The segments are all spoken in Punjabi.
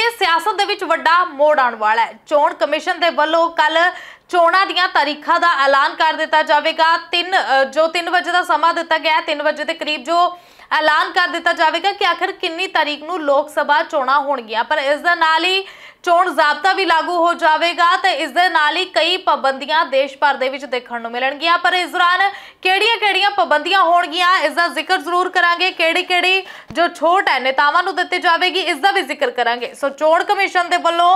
ਕਿ ਸਿਆਸਤ ਦੇ ਵਿੱਚ ਵੱਡਾ ਮੋੜ ਆਉਣ ਵਾਲਾ ਹੈ ਚੋਣ ਕਮਿਸ਼ਨ ਦੇ ਵੱਲੋਂ ਕੱਲ ਚੋਣਾਂ ਦੀਆਂ ਤਾਰੀਖਾਂ ਦਾ ਐਲਾਨ ਕਰ ਦਿੱਤਾ ਜਾਵੇਗਾ 3 ਜੋ 3 ਵਜੇ ਦਾ ਸਮਾਂ ਦਿੱਤਾ ਗਿਆ ਹੈ 3 ਵਜੇ ਦੇ ਕਰੀਬ ਜੋ ਐਲਾਨ ਕਰ ਦਿੱਤਾ ਜਾਵੇਗਾ ਕਿ ਆਖਰ ਕਿੰਨੀ ਤਾਰੀਖ ਨੂੰ ਲੋਕ ਸਭਾ ਚੋਣਾਂ ਹੋਣਗੀਆਂ ਪਰ ਇਸ ਦੇ ਨਾਲ ਹੀ ਚੋਣ ਜ਼ਾਬਤਾ ਵੀ ਲਾਗੂ ਹੋ ਜਾਵੇਗਾ ਤੇ ਇਸ ਦੇ ਨਾਲ ਹੀ ਕਈ ਪਾਬੰਦੀਆਂ ਦੇਸ਼ ਭਰ ਦੇ ਵਿੱਚ ਦੇਖਣ ਨੂੰ ਮਿਲਣਗੀਆਂ ਪਰ ਇਸ ਦੌਰਾਨ ਕਿਹੜੀਆਂ-ਕਿਹੜੀਆਂ ਪਾਬੰਦੀਆਂ ਹੋਣਗੀਆਂ ਇਸ ਦਾ ਜ਼ਿਕਰ ਜ਼ਰੂਰ ਕਰਾਂਗੇ ਕਿਹੜੀ-ਕਿਹੜੀ ਜੋ ਛੋਟ ਹੈ ਨੇਤਾਵਾਂ ਨੂੰ ਦਿੱਤੀ ਜਾਵੇਗੀ ਇਸ ਦਾ ਵੀ ਜ਼ਿਕਰ ਕਰਾਂਗੇ ਸੋ ਚੋਣ ਕਮਿਸ਼ਨ ਦੇ ਵੱਲੋਂ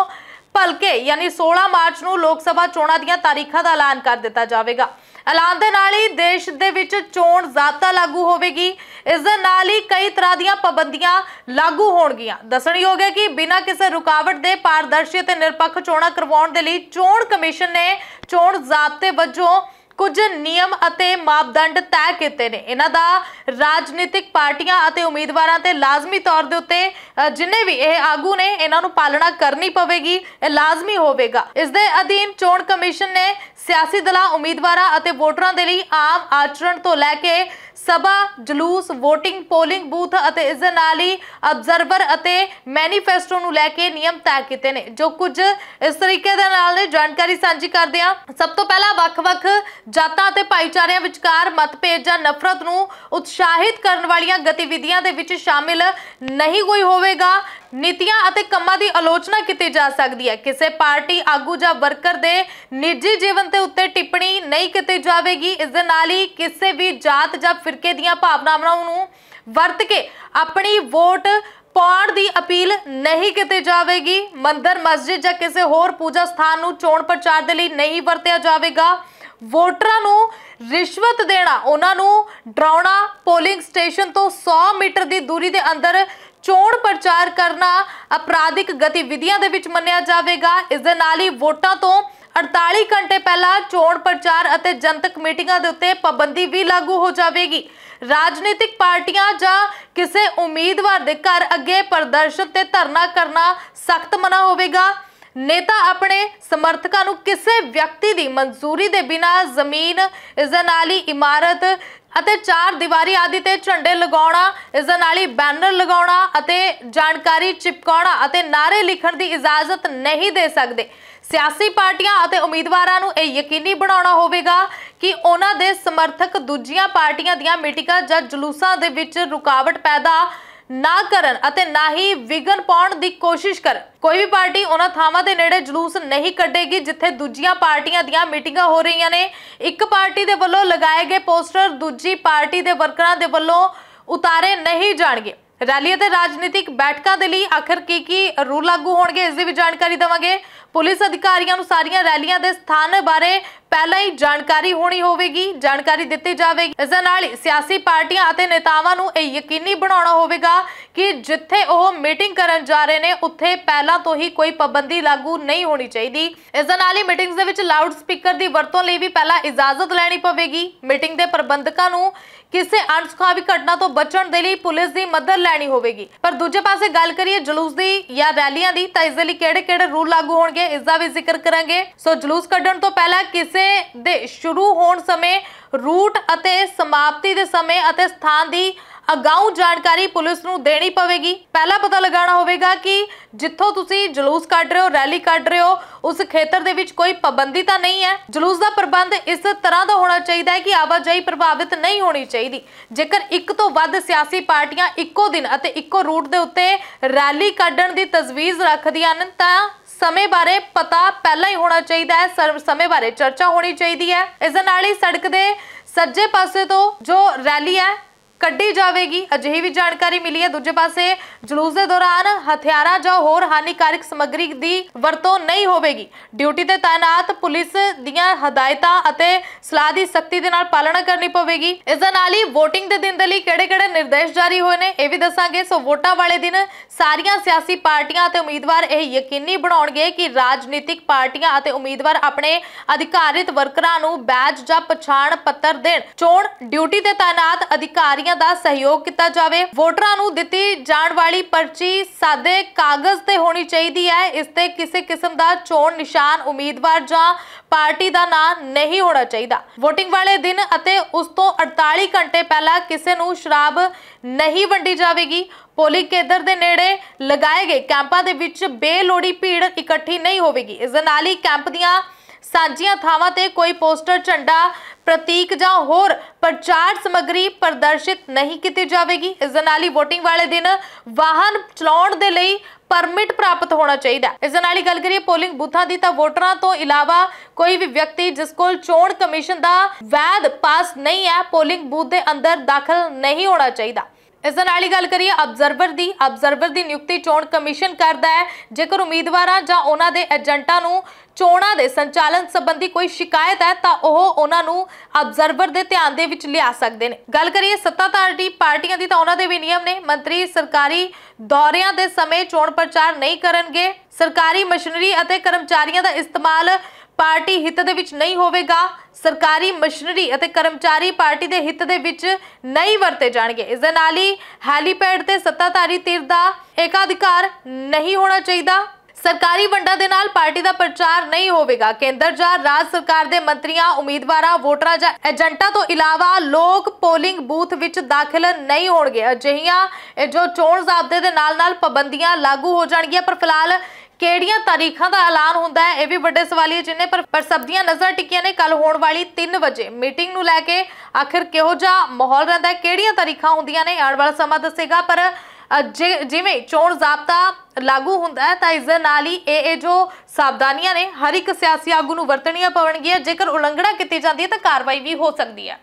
ਭਲਕੇ ਯਾਨੀ 16 ਮਾਰਚ ਨੂੰ ਲੋਕ ਸਭਾ ਚੋਣਾਂ ਦੀਆਂ ਤਾਰੀਖਾਂ ਦਾ ਐਲਾਨ ਕਰ ਦਿੱਤਾ ਜਾਵੇਗਾ ਐਲਾਨ ਦੇ ਨਾਲ ਹੀ ਦੇਸ਼ ਦੇ ਵਿੱਚ ਚੋਣ ਜ਼ਾਬਤਾ ਲਾਗੂ ਹੋਵੇਗੀ ਇਸ ਦੇ ਨਾਲ ਹੀ ਕਈ ਤਰ੍ਹਾਂ ਦੀਆਂ ਪਾਬੰਦੀਆਂ ਲਾਗੂ ਹੋਣਗੀਆਂ ਦੱਸਣਯੋਗ ਹੈ ਕਿ ਬਿਨਾਂ ਕਿਸੇ ਰੁਕਾਵਟ ਦੇ ਪਾਰਦਰਸ਼ੀ ਤੇ ਨਿਰਪੱਖ ਚੋਣਾਂ ਕਰਵਾਉਣ ਦੇ ਲਈ ਚੋਣ ਕਮਿਸ਼ਨ ਨੇ ਚੋਣ ਜ਼ਾਬਤੇ ਵਜੋਂ ਕੁਝ ਨਿਯਮ ਅਤੇ ਮਾਪਦੰਡ ਤੈਅ ਕੀਤੇ ਨੇ ਇਹਨਾਂ ਦਾ ਰਾਜਨੀਤਿਕ ਪਾਰਟੀਆਂ ਅਤੇ ਉਮੀਦਵਾਰਾਂ ਤੇ ਲਾਜ਼ਮੀ ਤੌਰ ਦੇ ਉੱਤੇ ਜਿੰਨੇ ਵੀ ਇਹ ਆਗੂ ਨੇ ਇਹਨਾਂ ਨੂੰ ਪਾਲਣਾ ਕਰਨੀ ਪਵੇਗੀ ਇਹ ਲਾਜ਼ਮੀ ਹੋਵੇਗਾ ਇਸ ਦੇ ਅਧੀਨ ਚੋਣ ਕਮਿਸ਼ਨ ਨੇ ਸਿਆਸੀ ਦਲਾਂ ਉਮੀਦਵਾਰਾਂ ਅਤੇ ਵੋਟਰਾਂ ਦੇ ਲਈ ਆਮ ਆਚਰਣ ਤੋਂ ਲੈ ਕੇ ਸਭਾ ਜਲੂਸ VOTING POLLING BOOTH ਅਤੇ ਇਸ ਦੇ ਨਾਲ ਹੀ ਅਬਜ਼ਰਵਰ ਅਤੇ ਮੈਨੀਫੈਸਟੋ ਨੂੰ ਲੈ ਕੇ ਨਿਯਮ ਤੈਅ ਕੀਤੇ ਨੇ ਜੋ ਕੁਝ ਇਸ ਤਰੀਕੇ ਦੇ ਨਾਲ ਨੇ ਜਾਣਕਾਰੀ ਸਾਂਝੀ ਕਰਦੇ ਆ ਸਭ ਤੋਂ ਪਹਿਲਾਂ ਵੱਖ-ਵੱਖ ਜਾਤਾਂ ਅਤੇ ਭਾਈਚਾਰਿਆਂ ਵਿਚਕਾਰ ਮਤਭੇਦ ਜਾਂ ਨਫ਼ਰਤ ਨੂੰ ਉਤਸ਼ਾਹਿਤ ਕਰਨ ਵਾਲੀਆਂ ਗਤੀਵਿਧੀਆਂ ਦੇ ਵਿੱਚ ਸ਼ਾਮਿਲ ਨਹੀਂ ਕੋਈ ਹੋਵੇਗਾ ਨੀਤੀਆਂ ਅਤੇ ਕੰਮਾਂ ਦੀ ਆਲੋਚਨਾ ਕੀਤੀ ਜਾ ਸਕਦੀ ਹੈ ਕਿਸੇ ਪਾਰਟੀ ਆਗੂ ਜਾਂ ਵਰਕਰ ਦੇ ਨਿੱਜੀ ਜੀਵਨ ਤੇ ਉੱਤੇ ਟਿੱਪਣੀ ਨਹੀਂ ਕੀਤੀ ਜਾਵੇਗੀ ਇਸ ਦੇ ਨਾਲ ਹੀ ਕਿਸੇ ਵੀ ਜਾਤ ਜਾਂ ਫਿਰਕੇ ਦੀਆਂ ਭਾਵਨਾਵਾਂ ਨੂੰ ਵਰਤ ਕੇ ਆਪਣੀ ਵੋਟ ਪਾਉਣ ਦੀ ਅਪੀਲ ਨਹੀਂ ਕੀਤੀ ਜਾਵੇਗੀ ਮੰਦਰ ਮਸਜਿਦ ਜਾਂ ਕਿਸੇ ਹੋਰ ਪੂਜਾ ਸਥਾਨ ਨੂੰ ਚੋਣ ਪ੍ਰਚਾਰ ਦੇ ਲਈ ਨਹੀਂ ਵਰਤਿਆ ਜਾਵੇਗਾ ਵੋਟਰਾਂ ਨੂੰ ਰਿਸ਼ਵਤ ਦੇਣਾ ਉਹਨਾਂ ਨੂੰ ਡਰਾਉਣਾ ਪੋਲਿੰਗ ਸਟੇਸ਼ਨ ਤੋਂ 100 ਮੀਟਰ ਦੀ ਦੂਰੀ ਦੇ ਅੰਦਰ ਚੋਣ ਪ੍ਰਚਾਰ ਕਰਨਾ ਅਪਰਾਧਿਕ ਗਤੀਵਿਧੀਆਂ ਦੇ ਵਿੱਚ ਮੰਨਿਆ ਜਾਵੇਗਾ ਇਸ ਦੇ ਨਾਲ ਹੀ ਵੋਟਾਂ ਤੋਂ 48 ਘੰਟੇ ਪਹਿਲਾਂ ਚੋਣ ਪ੍ਰਚਾਰ ਅਤੇ ਜਨਤਕ ਮੀਟਿੰਗਾਂ ਦੇ ਉੱਤੇ ਪਾਬੰਦੀ ਵੀ ਲਾਗੂ ਹੋ ਜਾਵੇਗੀ ਰਾਜਨੀਤਿਕ ਪਾਰਟੀਆਂ ਜਾਂ ਕਿਸੇ ਉਮੀਦਵਾਰ ਦੇ ਘਰ ਅੱਗੇ ਪ੍ਰਦਰਸ਼ਨ ਤੇ ਧਰਨਾ ਕਰਨਾ ਸਖਤ ਮਨਾ ਹੋਵੇਗਾ ਨੇਤਾ ਆਪਣੇ ਸਮਰਥਕਾਂ ਨੂੰ ਕਿਸੇ ਵਿਅਕਤੀ ਦੀ ਮਨਜ਼ੂਰੀ ਦੇ ਬਿਨਾਂ ਜ਼ਮੀਨ ਇਸ ਦੇ ਨਾਲ ਹੀ ਇਮਾਰਤ ਅਤੇ ਚਾਰ ਦੀਵਾਰੀ ਆਦਿ ਤੇ ਝੰਡੇ ਲਗਾਉਣਾ ਇਸ ਦੇ ਨਾਲ ਹੀ ਬੈਨਰ ਲਗਾਉਣਾ ਅਤੇ ਜਾਣਕਾਰੀ ਚਿਪਕਾਉਣਾ ਅਤੇ ਨਾਰੇ ਲਿਖਣ ਦੀ ਇਜਾਜ਼ਤ ਨਹੀਂ ਦੇ ਸਕਦੇ ਸਿਆਸੀ ਪਾਰਟੀਆਂ ਅਤੇ ਉਮੀਦਵਾਰਾਂ ਨੂੰ ਇਹ ਯਕੀਨੀ ਬਣਾਉਣਾ ਹੋਵੇਗਾ ਕਿ ਉਹਨਾਂ ਦੇ ਸਮਰਥਕ ਦੂਜੀਆਂ ਪਾਰਟੀਆਂ ਦੀਆਂ ਮੀਟਿੰਗਾਂ ਜਾਂ ਜਲੂਸਾਂ ਦੇ ਵਿੱਚ ਰੁਕਾਵਟ ਪੈਦਾ ਨਾ ਕਰਨ ਅਤੇ ਨਾ ਹੀ ਵਿਗਨ ਪਾਉਣ ਦੀ ਕੋਸ਼ਿਸ਼ ਕਰਨ ਕੋਈ ਵੀ ਪਾਰਟੀ ਉਹਨਾਂ ਥਾਵਾਂ ਦੇ ਨੇੜੇ ਜਲੂਸ ਨਹੀਂ ਕੱਢੇਗੀ ਜਿੱਥੇ ਦੂਜੀਆਂ ਪਾਰਟੀਆਂ ਦੀਆਂ ਮੀਟਿੰਗਾਂ ਹੋ ਰਹੀਆਂ ਨੇ ਇੱਕ ਪਾਰਟੀ ਦੇ ਵੱਲੋਂ ਲਗਾਏ ਗਏ ਪੋਸਟਰ ਦੂਜੀ ਪਾਰਟੀ ਦੇ ਵਰਕਰਾਂ ਦੇ ਵੱਲੋਂ ਉਤਾਰੇ ਨਹੀਂ ਜਾਣਗੇ ਰੈਲੀ ਅਤੇ ਰਾਜਨੀਤਿਕ ਬੈਠਕਾਂ ਦੇ ਲਈ ਆਖਰ ਕੀ ਕੀ ਰੂਲ ਲਾਗੂ ਹੋਣਗੇ ਇਸ ਦੀ ਵੀ ਜਾਣਕਾਰੀ ਦਵਾਂਗੇ ਪੁਲਿਸ ਅਧਿਕਾਰੀਆਂ ਨੂੰ ਸਾਰੀਆਂ ਰੈਲੀਆਂ ਦੇ ਸਥਾਨ ਬਾਰੇ ਪਹਿਲਾਂ ਹੀ ਜਾਣਕਾਰੀ ਹੋਣੀ ਹੋਵੇਗੀ ਜਾਣਕਾਰੀ ਦਿੱਤੀ ਜਾਵੇਗੀ ਇਸ ਨਾਲ ਹੀ ਸਿਆਸੀ ਪਾਰਟੀਆਂ ਅਤੇ ਨੇਤਾਵਾਂ ਨੂੰ ਇਹ ਯਕੀਨੀ ਬਣਾਉਣਾ ਹੋਵੇਗਾ ਕਿ ਜਿੱਥੇ ਉਹ ਮੀਟਿੰਗ ਕਰਨ ਜਾ ਰਹੇ ਨੇ ਉੱਥੇ ਪਹਿਲਾਂ ਤੋਂ ਹੀ ਕੋਈ ਪਾਬੰਦੀ ਲਾਗੂ ਨਹੀਂ ਹੋਣੀ ਚਾਹੀਦੀ ਇਸ ਨਾਲ ਹੀ ਮੀਟਿੰਗਸ ਦੇ ਵਿੱਚ ਲਾਊਡ ਸਪੀਕਰ ਦੀ ਵਰਤੋਂ ਲਈ ਵੀ ਪਹਿਲਾਂ ਇਜਾਜ਼ਤ ਲੈਣੀ ਪਵੇਗੀ ਮੀਟਿੰਗ ਦੇ ਪ੍ਰਬੰਧਕਾਂ ਨੂੰ ਕਿਸੇ ਅਣਸੁਖਾਵੀ ਘਟਨਾ ਤੋਂ ਬਚਣ ਦੇ ਲਈ ਪੁਲਿਸ ਦੀ ਮਦਦ ਲੈਣੀ ਹੋਵੇਗੀ ਪਰ ਦੂਜੇ ਪਾਸੇ ਗੱਲ ਕਰੀਏ ਜਲੂਸ ਦੀ ਜਾਂ ਰੈਲੀਆਂ ਦੀ ਤਾਂ ਇਸ ਦੇ ਲਈ ਕਿਹੜੇ-ਕਿਹੜੇ ਰੂਲ ਲਾਗੂ ਹੋਣਗੇ ਇਸ ਦਾ ਵੀ ਜ਼ਿਕਰ ਕਰਾਂਗੇ ਸੋ ਜਲੂਸ ਕੱਢਣ ਤੋਂ ਪਹਿਲਾਂ ਕਿਸੇ ਦੇ ਸ਼ੁਰੂ ਹੋਣ ਸਮੇਂ ਰੂਟ ਅਤੇ ਸਮਾਪਤੀ ਦੇ ਸਮੇਂ ਅਤੇ ਸਥਾਨ ਦੀ ਅਗਾਊ ਜਾਣਕਾਰੀ ਪੁਲਿਸ ਨੂੰ ਦੇਣੀ ਪਵੇਗੀ ਪਹਿਲਾਂ ਪਤਾ ਲਗਾਉਣਾ ਹੋਵੇਗਾ ਕਿ ਜਿੱਥੋਂ ਤੁਸੀਂ ਜਲੂਸ ਕੱਢ ਰਹੇ ਹੋ ਰੈਲੀ ਕੱਢ ਰਹੇ ਹੋ ਉਸ ਖੇਤਰ ਦੇ ਵਿੱਚ ਕੋਈ ਪਾਬੰਦੀ ਤਾਂ ਨਹੀਂ ਹੈ ਜਲੂਸ ਦਾ ਪ੍ਰਬੰਧ ਇਸ ਤਰ੍ਹਾਂ ਦਾ ਹੋਣਾ ਚਾਹੀਦਾ ਹੈ ਕਿ ਆਵਾਜਾਈ ਪ੍ਰਭਾਵਿਤ ਨਹੀਂ ਹੋਣੀ ਚਾਹੀਦੀ ਜੇਕਰ ਇੱਕ ਤੋਂ ਵੱਧ ਸਿਆਸੀ ਪਾਰਟੀਆਂ ਇੱਕੋ ਦਿਨ ਅਤੇ ਇੱਕੋ ਰੂਟ ਦੇ ਉੱਤੇ ਰੈਲੀ ਕੱਢਣ ਦੀ ਤਜਵੀਜ਼ ਰੱਖਦੀਆਂ ਹਨ ਤਾਂ ਸਮੇਂ ਬਾਰੇ ਪਤਾ ਪਹਿਲਾਂ ਹੀ ਹੋਣਾ ਚਾਹੀਦਾ ਹੈ ਸਮੇਂ ਬਾਰੇ ਚਰਚਾ ਹੋਣੀ ਚਾਹੀਦੀ ਹੈ ਇਸ ਨਾਲ ਹੀ ਸੜਕ ਦੇ ਸੱਜੇ ਪਾਸੇ ਤੋਂ ਜੋ ਰੈਲੀ ਹੈ ਕੱਢੀ ਜਾਵੇਗੀ ਅਜਿਹੀ ਵੀ ਜਾਣਕਾਰੀ ਮਿਲੀ ਹੈ ਦੂਜੇ ਪਾਸੇ ਜਲੂਸ ਦੇ ਦੌਰਾਨ ਹਥਿਆਰਾਂ ਜਾਂ ਹੋਰ ਹਾਨੀਕਾਰਕ ਸਮੱਗਰੀ ਦੀ ਵਰਤੋਂ ਨਹੀਂ ਹੋਵੇਗੀ ਡਿਊਟੀ ਤੇ ਤਾਇਨਾਤ ਪੁਲਿਸ ਦੀਆਂ ਹਦਾਇਤਾਂ ਅਤੇ ਸਲਾਹ ਦੀ ਸਖਤੀ ਦੇ ਨਾਲ ਪਾਲਣਾ ਕਰਨੀ ਪਵੇਗੀ ਇਸ ਦੇ ਨਾਲ ਹੀ VOTING ਦੇ ਦਿਨ ਦੇ ਲਈ ਕਿਹੜੇ-ਕਿਹੜੇ ਨਿਰਦੇਸ਼ ਜਾਰੀ ਹੋਏ ਨੇ ਇਹ ਵੀ ਦੱਸਾਂਗੇ ਸੋ ਵੋਟਾਂ ਵਾਲੇ ਦਿਨ ਸਾਰੀਆਂ ਸਿਆਸੀ ਪਾਰਟੀਆਂ ਅਤੇ ਉਮੀਦਵਾਰ ਇਹ ਯਕੀਨੀ ਬਣਾਉਣਗੇ ਕਿ ਰਾਜਨੀਤਿਕ ਪਾਰਟੀਆਂ ਅਤੇ ਉਮੀਦਵਾਰ ਆਪਣੇ ਅਧਿਕਾਰਿਤ ਵਰਕਰਾਂ ਨੂੰ ਬੈਜ ਜਾਂ ਪਛਾਣ ਪੱਤਰ ਦੇਣ ਚੋਣ ਡਿਊਟੀ ਤੇ ਤਾਇਨਾਤ ਅਧਿਕਾਰੀ ਪਾਰਟੀਆਂ ਦਾ ਸਹਿਯੋਗ ਕੀਤਾ ਜਾਵੇ ਵੋਟਰਾਂ ਨੂੰ ਦਿੱਤੀ ਜਾਣ ਵਾਲੀ ਪਰਚੀ ਸਾਦੇ ਕਾਗਜ਼ ਤੇ ਹੋਣੀ ਚਾਹੀਦੀ ਹੈ ਇਸ ਤੇ ਕਿਸੇ ਕਿਸਮ ਦਾ ਚੋਣ ਨਿਸ਼ਾਨ ਉਮੀਦਵਾਰ ਜਾਂ ਪਾਰਟੀ ਦਾ ਨਾਮ ਨਹੀਂ ਹੋਣਾ ਚਾਹੀਦਾ VOTING ਵਾਲੇ ਦਿਨ ਅਤੇ ਉਸ ਤੋਂ 48 ਘੰਟੇ ਪਹਿਲਾਂ ਕਿਸੇ ਨੂੰ ਸ਼ਰਾਬ ਨਹੀਂ ਵੰਡੀ ਜਾਵੇਗੀ ਪੋਲਿੰਗ ਕੇਂਦਰ ਦੇ ਨੇੜੇ ਲਗਾਏ ਗਏ ਕੈਂਪਾਂ ਦੇ ਵਿੱਚ ਬੇਲੋੜੀ ਭੀੜ ਇਕੱਠੀ ਨਹੀਂ ਹੋਵੇਗੀ ਇਸ ਦੇ ਨਾਲ ਹੀ ਕੈਂਪ ਦੀਆਂ ਸਾਜੀਆਂ ਥਾਵਾਂ ਤੇ ਕੋਈ ਪੋਸਟਰ ਝੰਡਾ ਪ੍ਰਤੀਕ ਜਾਂ ਹੋਰ ਪ੍ਰਚਾਰ ਸਮਗਰੀ ਪ੍ਰਦਰਸ਼ਿਤ ਨਹੀਂ ਕੀਤੀ ਜਾਵੇਗੀ ਇਸ ਦੇ ਨਾਲ ਹੀ VOTING ਵਾਲੇ ਦਿਨ ਵਾਹਨ ਚਲਾਉਣ ਦੇ ਲਈ ਪਰਮਿਟ ਪ੍ਰਾਪਤ ਹੋਣਾ ਚਾਹੀਦਾ ਇਸ ਦੇ ਨਾਲ ਹੀ ਗੱਲ ਕਰੀਏ ਪੋਲਿੰਗ ਬੂਥਾਂ ਦੀ ਤਾਂ ਵੋਟਰਾਂ ਤੋਂ ਇਲਾਵਾ ਕੋਈ ਵੀ ਵਿਅਕਤੀ ਜਿਸ ਕੋਲ ਚੋਣ ਕਮਿਸ਼ਨ ਦਾ ਵੈਧ ਪਾਸ ਨਹੀਂ ਹੈ ਪੋਲਿੰਗ ਬੂਥ ਦੇ ਅੰਦਰ ਦਾਖਲ ਨਹੀਂ ਹੋਣਾ ਚਾਹੀਦਾ ਇਸ ਦੇ ਨਾਲ ਹੀ ਗੱਲ ਕਰੀਏ ਆਬਜ਼ਰਵਰ ਦੀ ਆਬਜ਼ਰਵਰ ਦੀ ਨਿਯੁਕਤੀ ਚੋਣ ਕਮਿਸ਼ਨ ਕਰਦਾ ਹੈ ਜੇਕਰ ਉਮੀਦਵਾਰਾਂ ਜਾਂ ਉਹਨਾਂ ਦੇ ਏਜੰਟਾਂ ਨੂੰ ਚੋਣਾਂ ਦੇ ਸੰਚਾਲਨ ਸੰਬੰਧੀ ਕੋਈ ਸ਼ਿਕਾਇਤ ਹੈ ਤਾਂ ਉਹ ਉਹਨਾਂ ਨੂੰ ਆਬਜ਼ਰਵਰ ਦੇ ਧਿਆਨ ਦੇ ਵਿੱਚ ਲਿਆ ਸਕਦੇ ਨੇ ਗੱਲ ਕਰੀਏ ਸੱਤਾਧਾਰ ਦੀ ਪਾਰਟੀਆਂ ਦੀ ਤਾਂ ਉਹਨਾਂ ਦੇ ਵੀ ਨਿਯਮ ਨੇ ਮੰਤਰੀ ਸਰਕਾਰੀ ਦੌਰਿਆਂ ਦੇ ਸਮੇਂ ਚੋਣ ਪ੍ਰਚਾਰ ਨਹੀਂ ਕਰਨਗੇ ਸਰਕਾਰੀ ਮਸ਼ੀਨਰੀ ਅਤੇ ਕਰਮਚਾਰੀਆਂ ਦਾ ਇਸਤੇਮਾਲ ਪਾਰਟੀ ਹਿੱਤ ਦੇ ਵਿੱਚ ਨਹੀਂ ਹੋਵੇਗਾ ਸਰਕਾਰੀ ਮਸ਼ੀਨਰੀ ਅਤੇ ਕਰਮਚਾਰੀ ਪਾਰਟੀ ਦੇ ਹਿੱਤ ਦੇ ਵਿੱਚ ਨਹੀਂ ਵਰਤੇ ਜਾਣਗੇ ਇਸ ਦੇ ਨਾਲ ਹੀ ਹੈਲੀਪੈਡ ਤੇ ਸੱਤਾਧਾਰੀ ਧਿਰ ਦਾ ਏਕਾਧਿਕਾਰ ਨਹੀਂ ਹੋਣਾ ਚਾਹੀਦਾ ਸਰਕਾਰੀ ਵੰਡਾਂ ਦੇ ਨਾਲ ਪਾਰਟੀ ਦਾ ਪ੍ਰਚਾਰ ਨਹੀਂ ਹੋਵੇਗਾ ਕੇਂਦਰ ਜਾਂ ਰਾਜ ਸਰਕਾਰ ਦੇ ਮੰਤਰੀਆਂ ਉਮੀਦਵਾਰਾਂ ਵੋਟਰਾਂ ਜਾਂ ਏਜੰਟਾਂ ਤੋਂ ਇਲਾਵਾ ਲੋਕ ਪੋਲਿੰਗ ਬੂਥ ਵਿੱਚ ਦਾਖਲ ਨਹੀਂ ਹੋਣਗੇ ਅਜਿਹੀਆਂ ਜੋ ਚੋਣ ਜ਼ਾਬਤੇ ਦੇ ਨਾਲ ਨਾਲ ਪਾਬੰਦੀਆਂ ਲਾਗੂ ਹੋ ਜਾਣਗੀਆਂ ਪਰ ਫਿਲਹਾਲ ਕਿਹੜੀਆਂ ਤਾਰੀਖਾਂ ਦਾ ਐਲਾਨ ਹੁੰਦਾ ਹੈ ਇਹ ਵੀ ਵੱਡੇ ਸਵਾਲੀਏ ਜਿੰਨੇ ਪਰ ਪਰ ਸਭ ਦੀਆਂ ਨਜ਼ਰ ਟਿਕੀਆਂ ਨੇ ਕੱਲ ਹੋਣ ਵਾਲੀ 3 ਵਜੇ ਮੀਟਿੰਗ ਨੂੰ ਲੈ ਕੇ ਆਖਿਰ ਕਿਹੋ ਜਿਹਾ ਮਾਹੌਲ ਰਹਿੰਦਾ ਹੈ ਕਿਹੜੀਆਂ ਤਾਰੀਖਾਂ ਹੁੰਦੀਆਂ ਨੇ ਆਉਣ ਵਾਲਾ ਸਮਾਂ ਦੱਸੇਗਾ ਪਰ ਜਿਵੇਂ ਚੋਣ ਜ਼ਾਬਤਾ ਲਾਗੂ ਹੁੰਦਾ ਹੈ ਤਾਂ ਇਸ ਦੇ ਨਾਲ ਹੀ ਇਹ ਇਹ ਜੋ ਸਾਵਧਾਨੀਆਂ ਨੇ ਹਰ ਇੱਕ ਸਿਆਸੀ ਆਗੂ ਨੂੰ ਵਰਤਣੀਆਂ ਪਵਣਗੀਆਂ ਜੇਕਰ ਉਲੰਘਣਾ ਕੀਤੀ ਜਾਂਦੀ ਹੈ ਤਾਂ ਕਾਰਵਾਈ ਵੀ ਹੋ ਸਕਦੀ ਹੈ